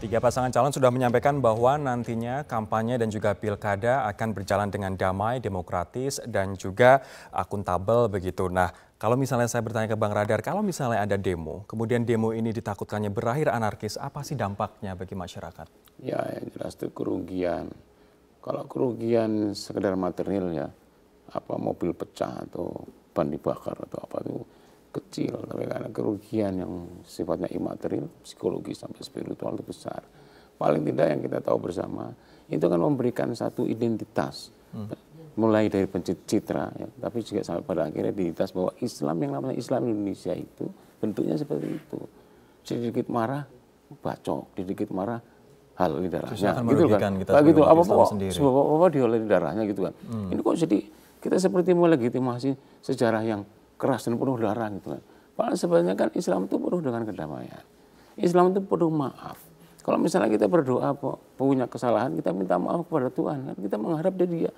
Tiga pasangan calon sudah menyampaikan bahwa nantinya kampanye dan juga pilkada akan berjalan dengan damai, demokratis, dan juga akuntabel begitu. Nah, kalau misalnya saya bertanya ke Bang Radar, kalau misalnya ada demo, kemudian demo ini ditakutkannya berakhir anarkis, apa sih dampaknya bagi masyarakat? Ya, yang jelas itu kerugian. Kalau kerugian sekedar material ya, apa mobil pecah atau ban dibakar atau apa itu kecil, tapi karena kerugian yang sifatnya imaterial, psikologis sampai spiritual itu besar. Paling tidak yang kita tahu bersama, itu kan memberikan satu identitas. Hmm. Mulai dari pencitra, ya, tapi juga sampai pada akhirnya identitas bahwa Islam yang namanya Islam Indonesia itu bentuknya seperti itu. Sedikit marah, bacok. Sedikit marah, hal di darahnya. Gitu kan. Kita nah, gitu, apa apa, sebab apa, apa di darahnya gitu kan. Hmm. Ini kok jadi kita seperti melegitimasi sejarah yang keras dan penuh darah gitu kan. Padahal sebenarnya kan Islam itu penuh dengan kedamaian. Islam itu penuh maaf. Kalau misalnya kita berdoa kok punya kesalahan, kita minta maaf kepada Tuhan. Kan? Kita mengharap dia, dia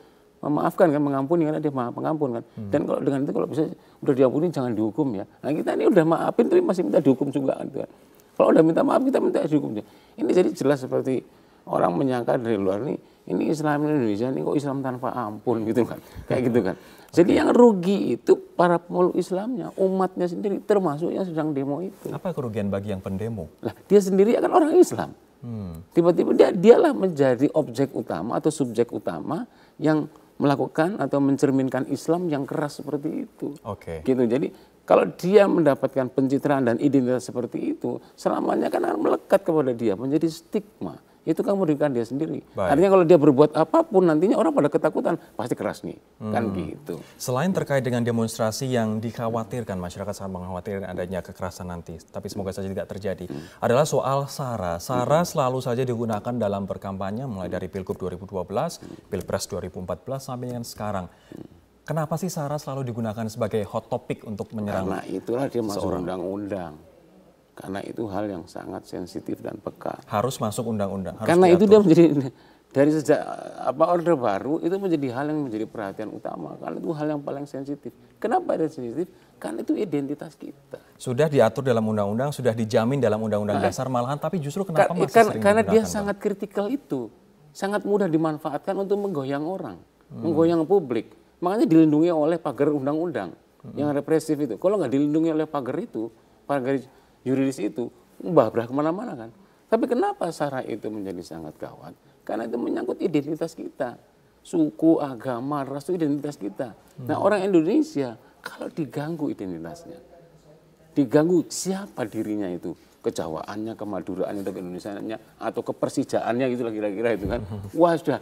memaafkan kan, mengampuni karena dia maaf pengampun kan. Hmm. Dan kalau dengan itu kalau bisa udah diampuni jangan dihukum ya. Nah kita ini udah maafin tapi masih minta dihukum juga kan. Tuhan. Kalau udah minta maaf kita minta dihukum. Ini jadi jelas seperti orang menyangka dari luar nih ini Islam Indonesia ini kok Islam tanpa ampun gitu kan kayak gitu kan jadi yang rugi itu para pemeluk Islamnya umatnya sendiri termasuk yang sedang demo itu apa kerugian bagi yang pendemo lah dia sendiri akan orang Islam tiba hmm. tiba-tiba dia dialah menjadi objek utama atau subjek utama yang melakukan atau mencerminkan Islam yang keras seperti itu. Oke. Okay. Gitu. Jadi kalau dia mendapatkan pencitraan dan identitas seperti itu, selamanya kan akan melekat kepada dia menjadi stigma itu kamu merugikan dia sendiri. Baik. Artinya kalau dia berbuat apapun nantinya orang pada ketakutan pasti keras nih, kan hmm. kan gitu. Selain terkait dengan demonstrasi yang dikhawatirkan masyarakat sangat mengkhawatirkan adanya kekerasan nanti, tapi semoga saja tidak terjadi. Hmm. Adalah soal sara. Sara hmm. selalu saja digunakan dalam berkampanye mulai dari Pilgub 2012, hmm. Pilpres 2014 sampai dengan sekarang. Kenapa sih sara selalu digunakan sebagai hot topic untuk menyerang? Karena itulah dia masuk undang-undang karena itu hal yang sangat sensitif dan peka. Harus masuk undang-undang. Karena diatur. itu dia menjadi dari sejak eh, apa order baru itu menjadi hal yang menjadi perhatian utama karena itu hal yang paling sensitif. Kenapa ada sensitif? Karena itu identitas kita. Sudah diatur dalam undang-undang, sudah dijamin dalam undang-undang nah, dasar malahan tapi justru kenapa masih kan, sering karena dia sangat kritikal itu. Sangat mudah dimanfaatkan untuk menggoyang orang, hmm. menggoyang publik. Makanya dilindungi oleh pagar undang-undang hmm. yang represif itu. Kalau nggak dilindungi oleh pagar itu, pagar yuridis itu babrah kemana-mana kan. Tapi kenapa sara itu menjadi sangat gawat? Karena itu menyangkut identitas kita. Suku, agama, ras itu identitas kita. Nah, hmm. Nah orang Indonesia kalau diganggu identitasnya, diganggu siapa dirinya itu? Kejawaannya, kemaduraannya, atau keindonesiaannya, atau kepersijaannya gitu lah kira-kira itu kan. Wah sudah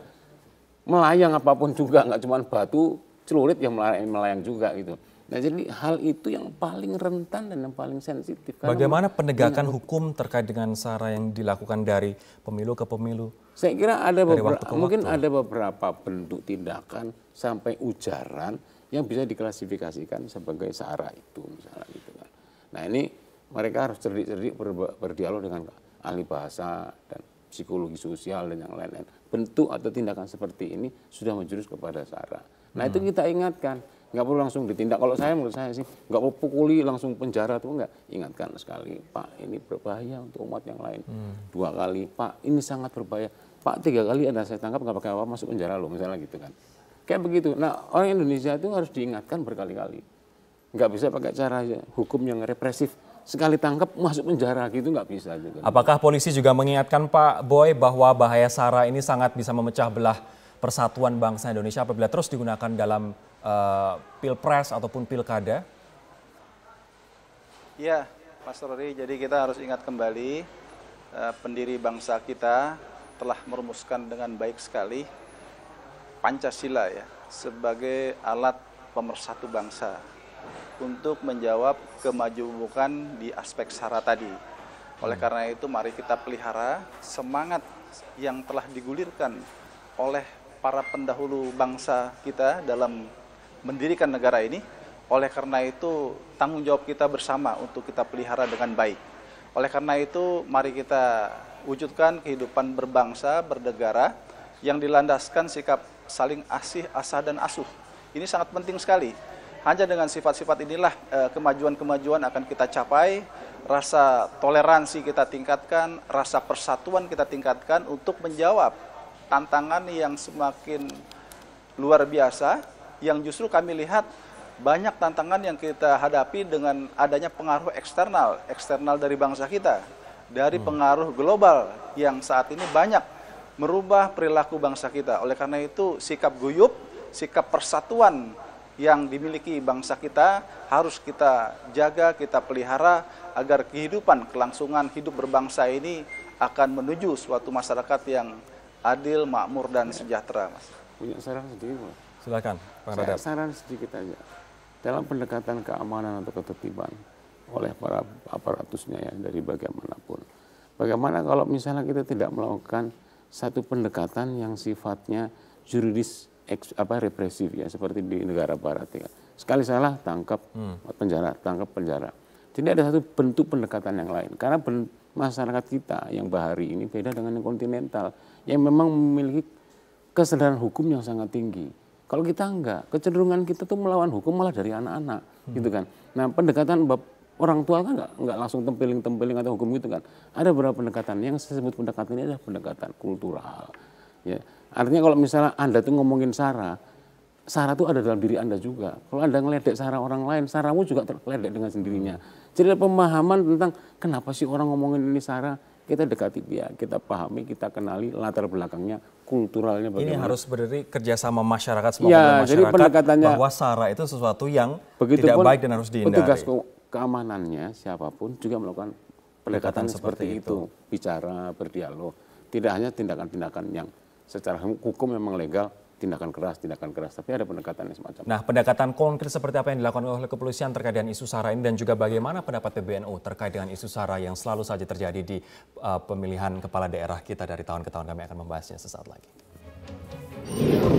melayang apapun juga, nggak cuma batu, celurit yang melayang juga gitu. Nah, jadi hal itu yang paling rentan dan yang paling sensitif. Bagaimana penegakan dengan, hukum terkait dengan SARA yang dilakukan dari pemilu ke pemilu? Saya kira ada beberapa mungkin ada beberapa bentuk tindakan sampai ujaran yang bisa diklasifikasikan sebagai SARA itu misalnya gitu kan. Nah, ini mereka harus cerdik-cerdik ber berdialog dengan ahli bahasa dan psikologi sosial dan yang lain-lain. Bentuk atau tindakan seperti ini sudah menjurus kepada SARA. Nah, hmm. itu kita ingatkan nggak perlu langsung ditindak. Kalau saya menurut saya sih nggak perlu pukuli langsung penjara tuh nggak. Ingatkan sekali Pak, ini berbahaya untuk umat yang lain. Hmm. Dua kali Pak, ini sangat berbahaya. Pak tiga kali anda saya tangkap nggak pakai apa masuk penjara loh misalnya gitu kan. Kayak begitu. Nah orang Indonesia itu harus diingatkan berkali-kali. Nggak bisa pakai cara hukum yang represif sekali tangkap masuk penjara gitu nggak bisa juga. Gitu. Apakah polisi juga mengingatkan Pak Boy bahwa bahaya sara ini sangat bisa memecah belah persatuan bangsa Indonesia apabila terus digunakan dalam uh, pilpres ataupun pilkada? Ya, Mas Rory, jadi kita harus ingat kembali uh, pendiri bangsa kita telah merumuskan dengan baik sekali Pancasila ya sebagai alat pemersatu bangsa untuk menjawab kemajemukan di aspek sara tadi. Oleh hmm. karena itu mari kita pelihara semangat yang telah digulirkan oleh para pendahulu bangsa kita dalam mendirikan negara ini. Oleh karena itu, tanggung jawab kita bersama untuk kita pelihara dengan baik. Oleh karena itu, mari kita wujudkan kehidupan berbangsa, bernegara yang dilandaskan sikap saling asih, asah, dan asuh. Ini sangat penting sekali. Hanya dengan sifat-sifat inilah eh, kemajuan-kemajuan akan kita capai, rasa toleransi kita tingkatkan, rasa persatuan kita tingkatkan untuk menjawab tantangan yang semakin luar biasa yang justru kami lihat banyak tantangan yang kita hadapi dengan adanya pengaruh eksternal, eksternal dari bangsa kita, dari hmm. pengaruh global yang saat ini banyak merubah perilaku bangsa kita. Oleh karena itu, sikap guyup, sikap persatuan yang dimiliki bangsa kita harus kita jaga, kita pelihara agar kehidupan kelangsungan hidup berbangsa ini akan menuju suatu masyarakat yang adil, makmur dan sejahtera, Mas. Punya saran sendiri, Silakan, Pak Radar. Saya saran sedikit aja. Dalam pendekatan keamanan atau ketertiban oleh para aparatusnya ya dari bagaimanapun. Bagaimana kalau misalnya kita tidak melakukan satu pendekatan yang sifatnya juridis eks, apa represif ya seperti di negara barat ya. Sekali salah tangkap hmm. penjara, tangkap penjara. Tidak ada satu bentuk pendekatan yang lain karena ben, masyarakat kita yang bahari ini beda dengan yang kontinental yang memang memiliki kesadaran hukum yang sangat tinggi kalau kita enggak, kecenderungan kita tuh melawan hukum malah dari anak-anak, hmm. gitu kan. Nah, pendekatan bab orang tua kan enggak, enggak langsung tempeling-tempeling atau hukum gitu kan. Ada beberapa pendekatan. Yang saya sebut pendekatan ini adalah pendekatan kultural. Ya. Artinya kalau misalnya Anda tuh ngomongin Sarah, Sarah itu ada dalam diri Anda juga. Kalau Anda ngeledek Sarah orang lain, Sarahmu juga terledek dengan sendirinya. Hmm. Jadi ada pemahaman tentang kenapa sih orang ngomongin ini Sarah, kita dekati dia, kita pahami, kita kenali latar belakangnya, kulturalnya bagaimana. Ini harus berdiri kerjasama masyarakat semua ya, masyarakat jadi pendekatannya, bahwa sarah itu sesuatu yang tidak baik dan harus dihindari. Petugas keamanannya siapapun juga melakukan pendekatan, pendekatan seperti, seperti itu. itu, bicara, berdialog, tidak hanya tindakan-tindakan yang secara hukum memang legal, tindakan keras, tindakan keras, tapi ada pendekatan yang semacam. Nah, pendekatan konkret seperti apa yang dilakukan oleh kepolisian terkait dengan isu SARA ini dan juga bagaimana pendapat PBNU terkait dengan isu SARA yang selalu saja terjadi di uh, pemilihan kepala daerah kita dari tahun ke tahun kami akan membahasnya sesaat lagi.